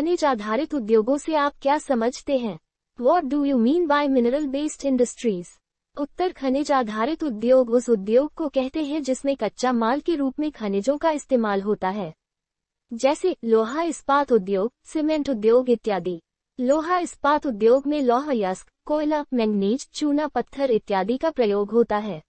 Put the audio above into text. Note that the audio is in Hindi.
खनिज आधारित उद्योगों से आप क्या समझते हैं what do you mean by mineral based industries उत्तर खनिज आधारित उद्योग उस उद्योग को कहते हैं जिसमें कच्चा माल के रूप में खनिजों का इस्तेमाल होता है जैसे लोहा इस्पात उद्योग सीमेंट उद्योग इत्यादि लोहा इस्पात उद्योग में लौह यस्क कोयला मैंगनीज चूना पत्थर इत्यादि का प्रयोग होता है